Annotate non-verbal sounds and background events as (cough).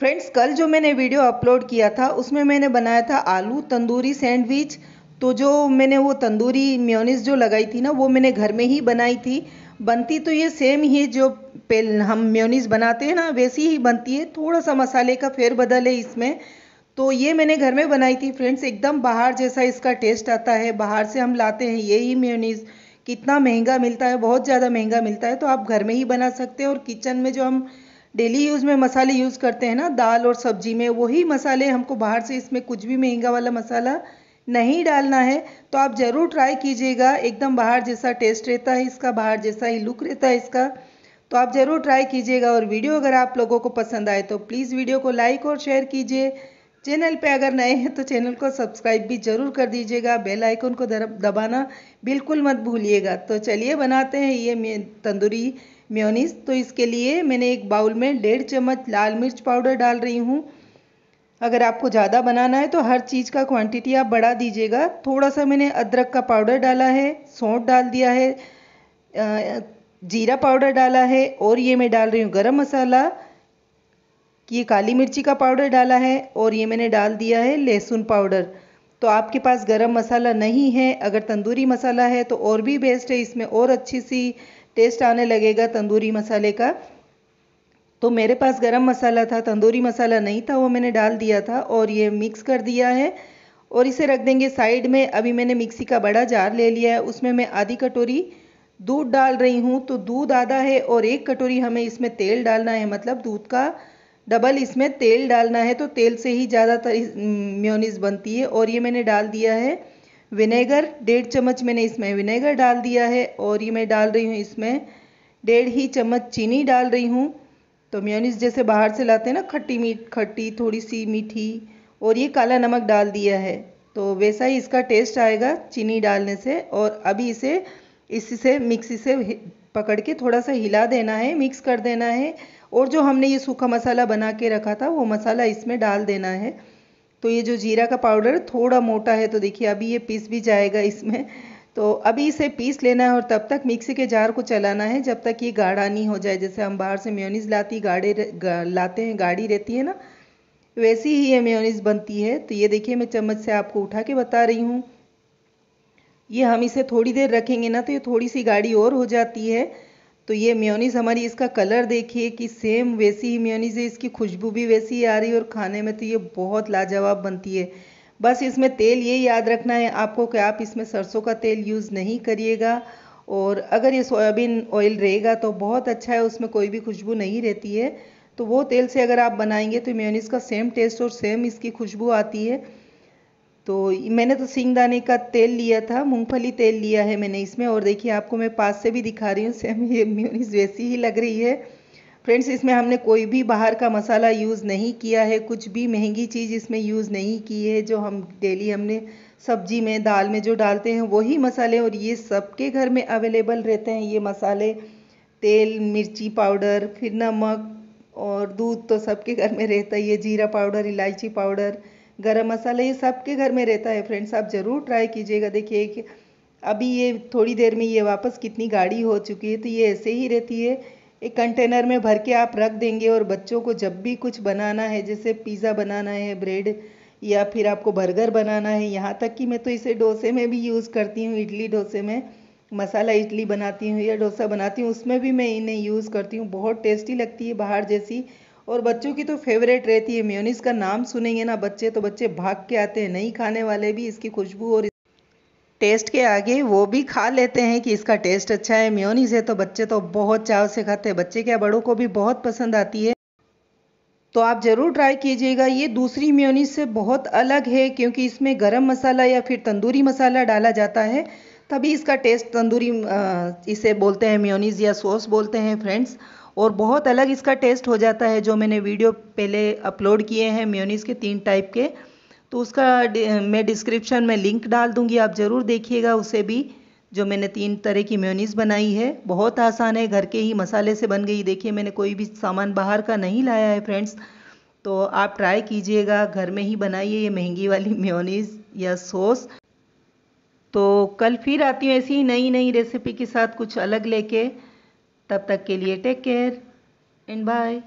friends कल जो मैंने वीडियो अपलोड किया था उसमें मैंने बनाया था आलू तंदूरी सैंडविच तो जो मैंने वो तंदूरी म्योनिस जो लगाई थी ना वो मैंने घर में ही बनाई थी बनती तो ये सेम ही जो पेल हम म्योनिस बनाते हैं ना वैसी ही बनती है थोड़ा सा मसाले का फेर बदल है इसमें तो ये मैंने घर में बनाई थी फ्रेंड्स एकदम बाहर जैसा इसका टेस्ट आता है बाहर से हम लाते हैं ये ही म्योनिस कितना महंगा मिलता है बहुत ज़्यादा महंगा मिलता है तो आप घर में ही बना सकते हैं और किचन में जो हम डेली यूज़ में मसाले यूज़ करते हैं ना दाल और सब्जी में वही मसाले हमको बाहर से इसमें कुछ भी महंगा वाला मसाला नहीं डालना है तो आप ज़रूर ट्राई कीजिएगा एकदम बाहर जैसा टेस्ट रहता है इसका बाहर जैसा ही लुक रहता है इसका तो आप ज़रूर ट्राई कीजिएगा और वीडियो अगर आप लोगों को पसंद आए तो प्लीज़ वीडियो को लाइक और शेयर कीजिए चैनल पे अगर नए हैं तो चैनल को सब्सक्राइब भी जरूर कर दीजिएगा बेल आइकन को दबाना बिल्कुल मत भूलिएगा तो चलिए बनाते हैं ये तंदूरी म्योनीस तो इसके लिए मैंने एक बाउल में डेढ़ चम्मच लाल मिर्च पाउडर डाल रही हूँ अगर आपको ज़्यादा बनाना है तो हर चीज़ का क्वांटिटी आप बढ़ा दीजिएगा थोड़ा सा मैंने अदरक का पाउडर डाला है सौंठ डाल दिया है जीरा पाउडर डाला है और ये मैं डाल रही हूँ गरम मसाला कि ये काली मिर्ची का पाउडर डाला है और ये मैंने डाल दिया है लहसुन पाउडर तो आपके पास गरम मसाला नहीं है अगर तंदूरी मसाला है तो और भी बेस्ट है इसमें और अच्छी सी टेस्ट आने लगेगा तंदूरी मसाले का तो मेरे पास गरम मसाला था तंदूरी मसाला नहीं था वो मैंने डाल दिया था और ये मिक्स कर दिया है और इसे रख देंगे साइड में अभी मैंने मिक्सी का बड़ा जार ले लिया है उसमें मैं आधी कटोरी दूध डाल रही हूँ तो दूध आधा है और एक कटोरी हमें इसमें तेल डालना है मतलब दूध का डबल इसमें तेल डालना है तो तेल से ही ज़्यादातर म्योनीस बनती है और ये मैंने डाल दिया है विनेगर डेढ़ चम्मच मैंने इसमें विनेगर डाल दिया है और ये मैं डाल रही हूँ इसमें डेढ़ ही चम्मच चीनी डाल रही हूँ तो म्योनीस जैसे बाहर से लाते हैं ना खट्टी मीठ खट्टी थोड़ी सी मीठी और ये काला नमक डाल दिया है तो वैसा ही इसका टेस्ट आएगा चीनी डालने से और अभी इसे इससे मिक्सी से पकड़ के थोड़ा सा हिला देना है मिक्स कर देना है और जो हमने ये सूखा मसाला बना के रखा था वो मसाला इसमें डाल देना है तो ये जो जीरा का पाउडर थोड़ा मोटा है तो देखिए अभी ये पीस भी जाएगा इसमें तो अभी इसे पीस लेना है और तब तक मिक्सी के जार को चलाना है जब तक ये गाढ़ा नहीं हो जाए जैसे हम बाहर से म्योनीस लाती गाढ़े गा, लाते हैं गाढ़ी रहती है ना वैसी ही ये म्योनीस बनती है तो ये देखिए मैं चम्मच से आपको उठा के बता रही हूँ ये हम इसे थोड़ी देर रखेंगे ना तो ये थोड़ी सी गाढ़ी और हो जाती है तो ये म्योनीस हमारी इसका कलर देखिए कि सेम वैसी ही म्योनीस है इसकी खुशबू भी वैसी ही आ रही है और खाने में तो ये बहुत लाजवाब बनती है बस इसमें तेल ये याद रखना है आपको कि आप इसमें सरसों का तेल यूज़ नहीं करिएगा और अगर ये सोयाबीन ऑयल रहेगा तो बहुत अच्छा है उसमें कोई भी खुशबू नहीं रहती है तो वो तेल से अगर आप बनाएंगे तो म्योनीस का सेम टेस्ट और सेम इसकी खुशबू आती है तो मैंने तो सिंगदाने का तेल लिया था मूंगफली तेल लिया है मैंने इसमें और देखिए आपको मैं पास से भी दिखा रही हूँ सेम ये म्यूनिस वैसी ही लग रही है फ्रेंड्स इसमें हमने कोई भी बाहर का मसाला यूज़ नहीं किया है कुछ भी महंगी चीज़ इसमें यूज़ नहीं की है जो हम डेली हमने सब्जी में दाल में जो डालते हैं वही मसाले और ये सबके घर में अवेलेबल रहते हैं ये मसाले तेल मिर्ची पाउडर फिर नमक और दूध तो सबके घर में रहता ही है जीरा पाउडर इलायची पाउडर गरम मसाला ये सबके घर में रहता है फ्रेंड्स आप ज़रूर ट्राई कीजिएगा देखिए कि अभी ये थोड़ी देर में ये वापस कितनी गाढ़ी हो चुकी है तो ये ऐसे ही रहती है एक कंटेनर में भर के आप रख देंगे और बच्चों को जब भी कुछ बनाना है जैसे पिज़्ज़ा बनाना है ब्रेड या फिर आपको बर्गर बनाना है यहाँ तक कि मैं तो इसे डोसे में भी यूज़ करती हूँ इडली डोसे में मसाला इडली बनाती हूँ या डोसा बनाती हूँ उसमें भी मैं इन्हें यूज़ करती हूँ बहुत टेस्टी लगती है बाहर जैसी और बच्चों की तो फेवरेट रहती है म्योनीस का नाम सुनेंगे ना बच्चे तो बच्चे भाग के आते हैं नहीं खाने वाले भी इसकी खुशबू और टेस्ट के आगे वो भी खा लेते हैं कि इसका टेस्ट अच्छा है म्योनीस है तो बच्चे तो बहुत चाव से खाते हैं बच्चे क्या बड़ों को भी बहुत पसंद आती है तो आप ज़रूर ट्राई कीजिएगा ये दूसरी म्योनीस से बहुत अलग है क्योंकि इसमें गर्म मसाला या फिर तंदूरी मसाला डाला जाता है तभी इसका टेस्ट तंदूरी इसे बोलते हैं म्योनीस या सॉस बोलते हैं फ्रेंड्स और बहुत अलग इसका टेस्ट हो जाता है जो मैंने वीडियो पहले अपलोड किए हैं म्योनीस के तीन टाइप के तो उसका मैं डिस्क्रिप्शन में लिंक डाल दूंगी आप ज़रूर देखिएगा उसे भी जो मैंने तीन तरह की म्योनीस बनाई है बहुत आसान है घर के ही मसाले से बन गई देखिए मैंने कोई भी सामान बाहर का नहीं लाया है फ्रेंड्स तो आप ट्राई कीजिएगा घर में ही बनाइए ये महंगी वाली (laughs) म्योनीस या सॉस तो कल फिर आती हूँ ऐसी ही नई नई रेसिपी के साथ कुछ अलग लेके तब तक के लिए टेक केयर एंड बाय